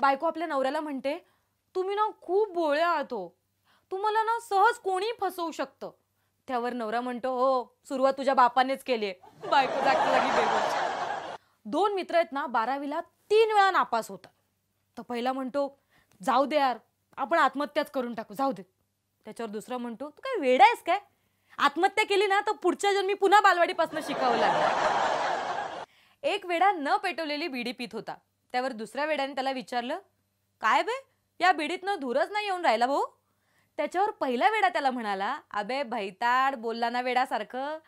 बायको आपल्या नवऱ्याला म्हणते तुम्ही ना खूप भोळे आहात हो तुम्हाला ना सहज कोणी फसवू शकतं त्यावर नवरा म्हणतो हो सुरुवात तुझ्या बापानेच केली बायको दोन मित्र आहेत ना बारावीला तीन वेळा नापास होता तर पहिला म्हणतो जाऊ दे यार आपण आत्महत्याच करून टाकू जाऊ दे त्याच्यावर दुसरा म्हणतो तू काय वेडा आहेस काय आत्महत्या केली ना तर पुढच्या जन्मी पुन्हा बालवाडीपासून शिकावं लागलं एक वेळा न पेटवलेली बीडी पित होता त्यावर दुसऱ्या वेड्याने त्याला विचारलं काय बे या बिडीतनं धूरच नाही येऊन राहिला भाऊ त्याच्यावर पहिला वेडा त्याला म्हणाला अबे भैताड बोलला ना वेडासारखं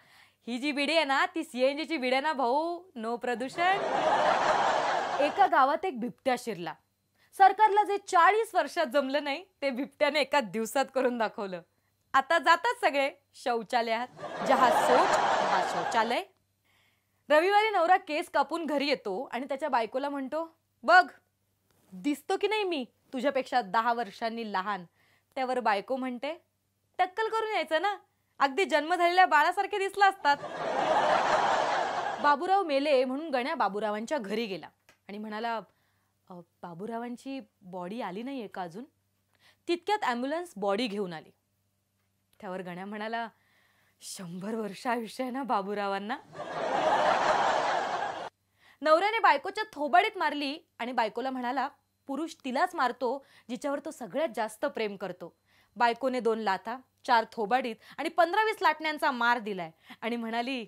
ही जी बिडी आहे ना ती सीएनजीची बिडी आहे ना भाऊ नो प्रदूषण एका गावात एक बिबट्या शिरला सरकारला जे चाळीस वर्षात जमलं नाही ते बिबट्याने एका दिवसात करून दाखवलं आता जातात सगळे शौचालयात जहा सोच हा शौचालय रविवारी नवरा केस कापून घरी येतो आणि त्याच्या बायकोला म्हणतो बघ दिसतो की नाही मी तुझ्यापेक्षा दहा वर्षांनी लहान त्यावर बायको म्हणते टक्कल करून यायचं ना अगदी जन्म झालेल्या बाळासारखे दिसला असतात बाबूराव मेले म्हणून गण्या बाबूरावांच्या घरी गेला आणि म्हणाला बाबूरावांची बॉडी आली नाही आहे अजून तितक्यात ॲम्ब्युलन्स बॉडी घेऊन आली त्यावर गण्या म्हणाला शंभर वर्ष आयुष्य आहे ना बाबूरावांना नवऱ्याने बायकोच्या थोबाडीत मारली आणि बायकोला म्हणाला पुरुष तिलाच मारतो जिच्यावर तो सगळ्यात जास्त प्रेम करतो बायकोने दोन लाथा चार थोबाडीत आणि पंधरावीस लाटण्यांचा मार दिलाय आणि म्हणाली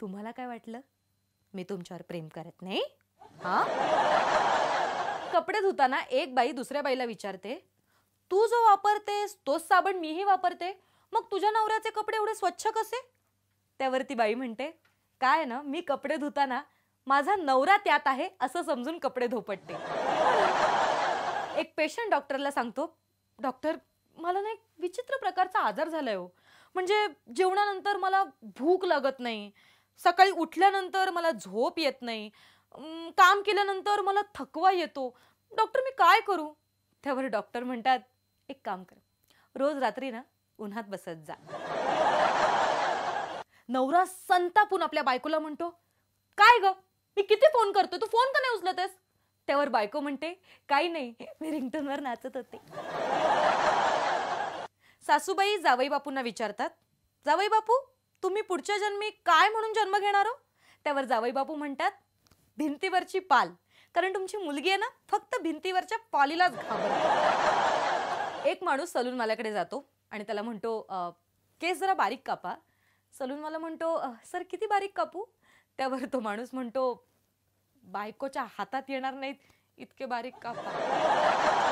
तुम्हाला काय वाटलं मी तुमच्यावर प्रेम करत नाही हा कपडे धुताना एक बाई दुसऱ्या बाईला विचारते तू जो वापरतेस तोच साबण मीही वापरते मग तुझ्या नवऱ्याचे कपडे एवढे स्वच्छ कसे त्यावरती बाई म्हणते काय ना मी कपडे धुताना माझा नवरा त्यात आहे असं समजून कपडे धोपटते एक पेशंट डॉक्टरला सांगतो डॉक्टर मला ना एक विचित्र प्रकारचा आजार झालाय हो म्हणजे जेवणानंतर मला भूक लागत नाही सकाळी उठल्यानंतर मला झोप येत नाही काम केल्यानंतर मला थकवा येतो डॉक्टर मी काय करू त्यावर डॉक्टर म्हणतात एक काम कर रोज रात्री ना उन्हात बसत जा नवरा संतापून आपल्या बायकोला म्हणतो काय ग मी किती फोन करतो तू फोन का नाही उचलतेस त्यावर बायको म्हणते काही नाही मी रिंगटोनवर नाचत होते सासूबाई जावई बापूंना विचारतात जावई बापू तुम्ही पुढच्या जन्मी काय म्हणून जन्म घेणार हो त्यावर जावई बापू म्हणतात भिंतीवरची पाल कारण तुमची मुलगी आहे ना फक्त भिंतीवरच्या पालीलाच घाबर एक माणूस सलून मालाकडे जातो आणि त्याला म्हणतो केस जरा बारीक कापा सलून सलूनवाला म्हणतो सर किती बारीक कापू त्यावर तो माणूस म्हणतो बायकोच्या हातात येणार नाहीत इतके बारीक कापा